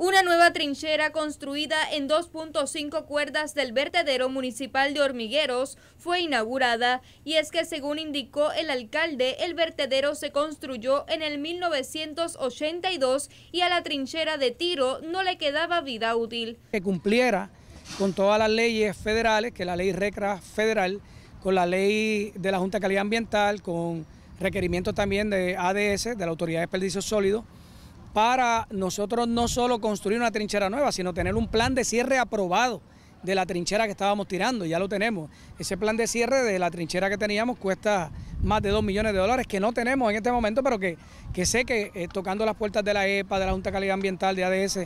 Una nueva trinchera construida en 2.5 cuerdas del vertedero municipal de Hormigueros fue inaugurada y es que según indicó el alcalde, el vertedero se construyó en el 1982 y a la trinchera de tiro no le quedaba vida útil. Que cumpliera con todas las leyes federales, que la ley RECRA federal, con la ley de la Junta de Calidad Ambiental, con requerimientos también de ADS, de la Autoridad de Desperdicios Sólidos, para nosotros no solo construir una trinchera nueva, sino tener un plan de cierre aprobado de la trinchera que estábamos tirando, ya lo tenemos. Ese plan de cierre de la trinchera que teníamos cuesta más de 2 millones de dólares, que no tenemos en este momento, pero que, sé que eh, tocando las puertas de la EPA, de la Junta de Calidad Ambiental, de ADS,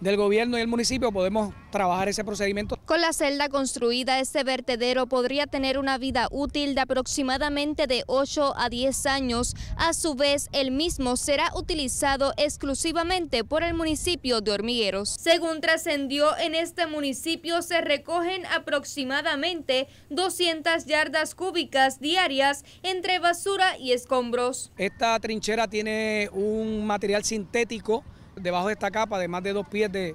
del gobierno y el municipio podemos trabajar ese procedimiento. Con la celda construida, este vertedero podría tener una vida útil de aproximadamente de 8 a 10 años. A su vez, el mismo será utilizado exclusivamente por el municipio de Hormigueros. Según trascendió, en este municipio se recogen aproximadamente 200 yardas cúbicas diarias entre basura y escombros. Esta trinchera tiene un material sintético debajo de esta capa, de más de dos pies de,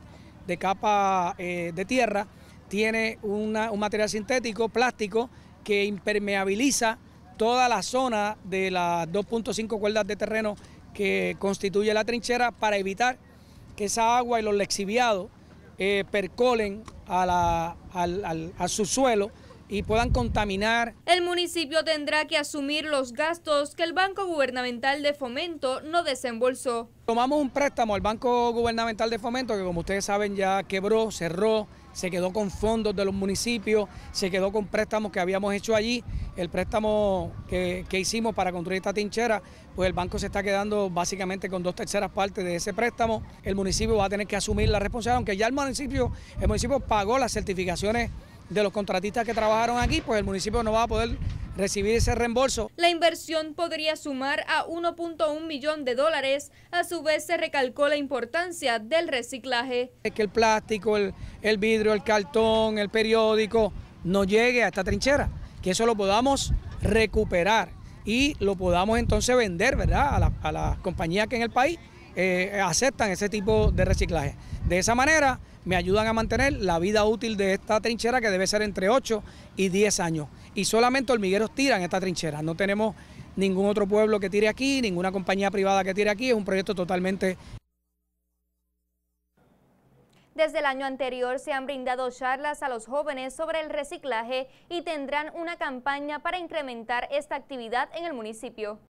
capa eh, de tierra, tiene un material sintético, plástico, que impermeabiliza toda la zona de las 2.5 cuerdas de terreno que constituye la trinchera para evitar que esa agua y los lexiviados eh, percolen a la, al, al subsuelo y puedan contaminar. El municipio tendrá que asumir los gastos que el Banco Gubernamental de Fomento no desembolsó. Tomamos un préstamo al Banco Gubernamental de Fomento que como ustedes saben ya quebró, cerró, se quedó con fondos de los municipios, se quedó con préstamos que habíamos hecho allí. El préstamo que, hicimos para construir esta tinchera, pues el banco se está quedando básicamente con dos terceras partes de ese préstamo. El municipio va a tener que asumir la responsabilidad, aunque ya el municipio, el municipio pagó las certificaciones de los contratistas que trabajaron aquí, pues el municipio no va a poder recibir ese reembolso. La inversión podría sumar a 1.1 millón de dólares. A su vez se recalcó la importancia del reciclaje. Es que el plástico, el, vidrio, el cartón, el periódico no llegue a esta trinchera, que eso lo podamos recuperar y lo podamos entonces vender, ¿verdad? A las compañías que en el país eh, aceptan ese tipo de reciclaje. De esa manera me ayudan a mantener la vida útil de esta trinchera que debe ser entre 8 y 10 años. Y solamente hormigueros tiran esta trinchera. No tenemos ningún otro pueblo que tire aquí, ninguna compañía privada que tire aquí. Es un proyecto totalmente desde el año anterior se han brindado charlas a los jóvenes sobre el reciclaje y tendrán una campaña para incrementar esta actividad en el municipio.